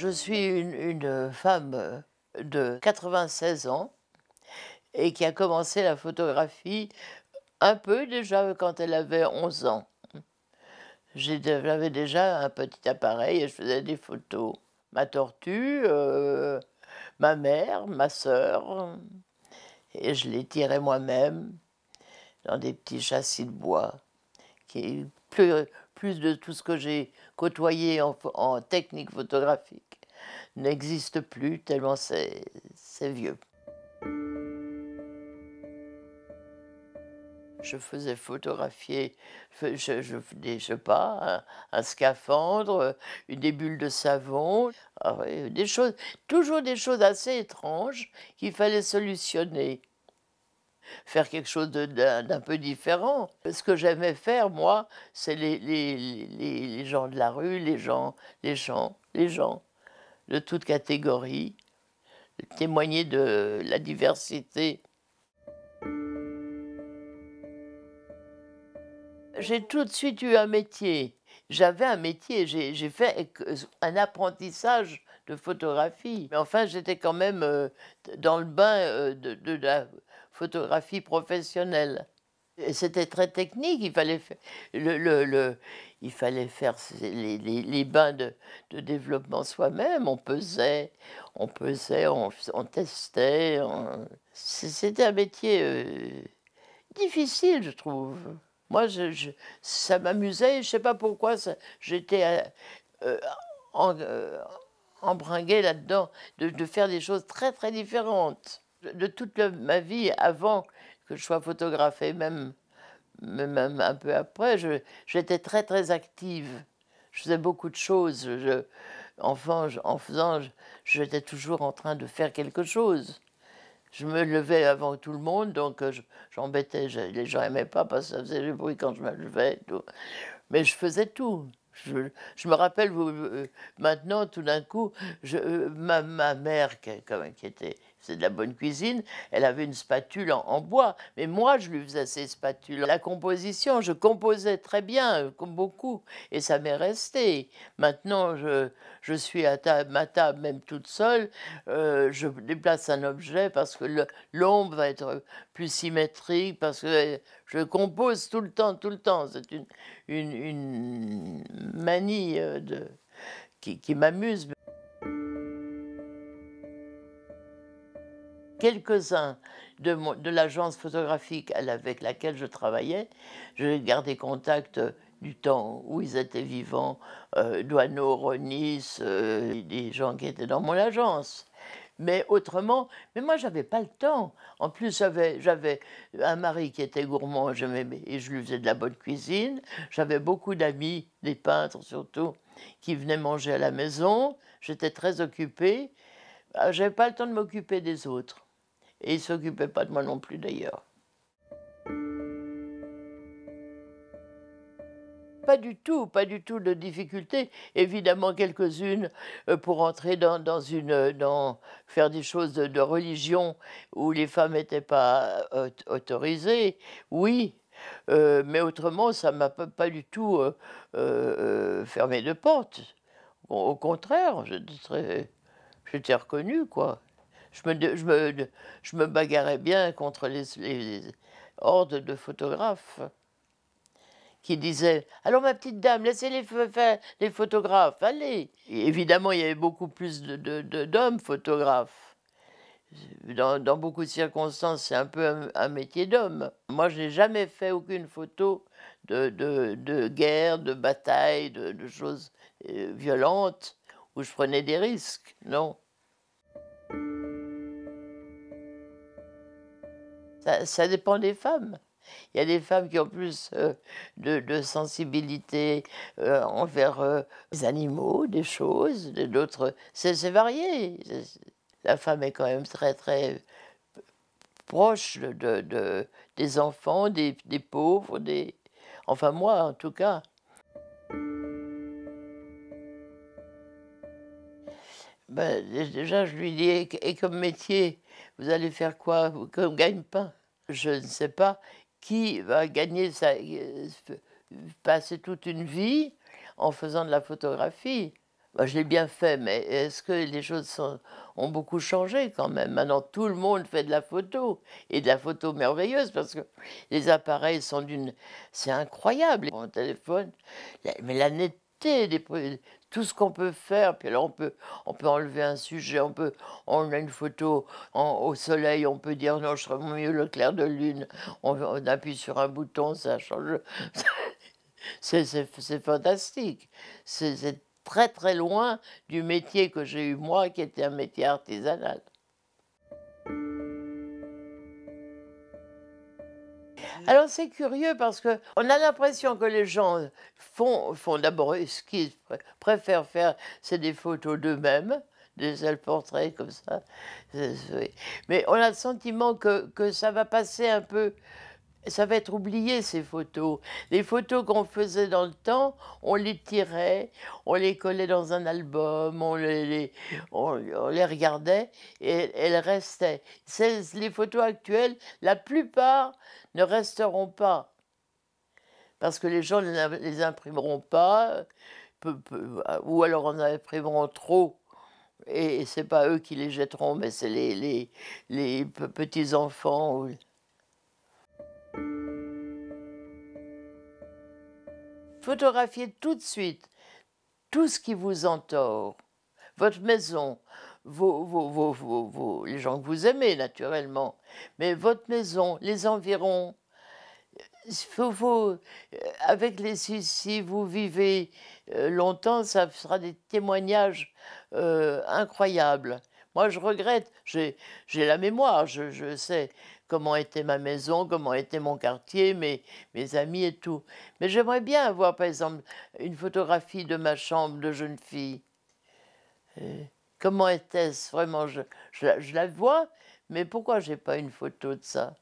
Je suis une, euh, femme euh, de 96 ans et qui a commencé la photographie un peu déjà quand elle avait 11 ans. J'avais déjà un petit appareil et je faisais des photos. Ma tortue, euh, ma mère, ma sœur, et je les tirais moi-même dans des petits châssis de bois qui plus, plus de tout ce que j'ai côtoyé en, technique photographique, n'existe plus tellement c'est vieux. je faisais photographier, je, je, sais pas, un, scaphandre, des bulles de savon, ah des choses, toujours des choses assez étranges qu'il fallait solutionner faire quelque chose d'un peu différent. Ce que j'aimais faire, moi, c'est les, gens de la rue, les gens, les gens, les gens de toute catégorie, témoigner de la diversité. J'ai tout de suite eu un métier. J'avais un métier, j'ai fait un apprentissage de photographie. Mais enfin, j'étais quand même euh, dans le bain euh, de la photographie professionnelle. C'était très technique, il fallait faire, le, il fallait faire les, bains de, développement soi-même, on pesait, on pesait, on, on testait. C'était un métier euh, difficile, je trouve. Moi, ça m'amusait, je ne sais pas pourquoi, j'étais euh, euh, embringuée là-dedans, de, de faire des choses très très différentes de toute ma vie, avant que je sois photographée, même, même un peu après, j'étais très très active. Je faisais beaucoup de choses. en faisant, j'étais toujours en train de faire quelque chose. Je me levais avant tout le monde, donc euh, j'embêtais, les gens n'aimaient pas parce que ça faisait du bruit quand je me levais. Tout. Mais je faisais tout. Je, me rappelle euh, maintenant, tout d'un coup, euh, ma, mère, qui, qui était c'est de la bonne cuisine. Elle avait une spatule en, bois, mais moi, je lui faisais ces spatules. La composition, je composais très bien, euh, comme beaucoup, et ça m'est resté. Maintenant, je, suis à ma table, même toute seule, euh, je déplace un objet parce que l'ombre va être plus symétrique, parce que je compose tout le temps, tout le temps. C'est une, manie euh, qui m'amuse. quelques-uns de, de l'agence photographique avec laquelle je travaillais. Je gardais contact euh, du temps où ils étaient vivants, euh, Douaneau, Ronis, euh, des gens qui étaient dans mon agence. Mais autrement, mais moi j'avais pas le temps. En plus j'avais un mari qui était gourmand, et je lui faisais de la bonne cuisine. J'avais beaucoup d'amis, des peintres surtout, qui venaient manger à la maison. J'étais très occupée. Ah, j'avais pas le temps de m'occuper des autres. Et il s'occupait pas de moi non plus d'ailleurs. Pas du tout, pas du tout de difficultés. Évidemment, quelques-unes euh, pour entrer dans, une. Euh, dans, faire des choses de, religion où les femmes n'étaient pas euh, autorisées, oui. mais autrement, ça ne m'a pas, du tout fermé de porte. au contraire, j'étais reconnue, quoi je me, bagarrais bien contre les, hordes de photographes qui disaient Alors, ma petite dame, laissez les, faire les photographes, allez Évidemment, il y avait beaucoup plus d'hommes de, photographes. Dans, beaucoup de circonstances, c'est un peu un, métier d'homme. Moi, je n'ai jamais fait aucune photo de, guerre, de bataille, de choses euh, violentes où je prenais des risques. Non. Ça, dépend des femmes. Il y a des femmes qui ont plus euh, de, sensibilité euh, envers euh, les animaux, des choses, d'autres. C'est varié. La femme est quand même très, très proche des enfants, des, des pauvres, des. Enfin, moi, en tout cas. Bah, déjà, je lui dis, et comme métier, vous allez faire quoi Comme gagne pas Je ne sais pas qui va gagner, sa, euh, passer toute une vie en faisant de la photographie. Moi, bah, je l'ai bien fait, mais est-ce que les choses ont beaucoup changé quand même Maintenant, tout le monde fait de la photo, et de la photo merveilleuse, parce que les appareils sont d'une... C'est incroyable, mon téléphone, mais la netteté des, tout ce qu'on peut faire. Puis là, on peut, on peut enlever un sujet, on peut, on a une photo au soleil, on peut dire non, je serais mieux le clair de lune. On, on appuie sur un bouton, ça change. C'est fantastique. C'est très très loin du métier que j'ai eu moi, qui était un métier artisanal. Alors c'est curieux parce qu'on a l'impression que les gens font, d'abord ce qu'ils préfèrent faire, c'est des photos d'eux-mêmes, des seuls portraits comme ça. Mais on a le sentiment que, que ça va passer un peu ça va être oublié ces photos. Les photos qu'on faisait dans le temps, on les tirait, on les collait dans un album, on les, on, les regardait et elles restaient. Les photos actuelles, la plupart ne resteront pas parce que les gens ne les imprimeront pas ou alors on en imprimeront trop. Et, c'est pas eux qui les jetteront, mais c'est les, les petits-enfants. photographiez tout de suite tout ce qui vous entoure, votre maison, vos, les gens que vous aimez naturellement, mais votre maison, les environs. Euh, avec les si vous vivez euh, longtemps, ça sera des témoignages euh, incroyables. Moi, je regrette, j'ai la mémoire, je, je sais comment était ma maison, comment était mon quartier, mes, mes amis et tout. Mais j'aimerais bien avoir, par exemple, une photographie de ma chambre de jeune fille. Euh, comment était-ce vraiment je, la vois, mais pourquoi j'ai pas une photo de ça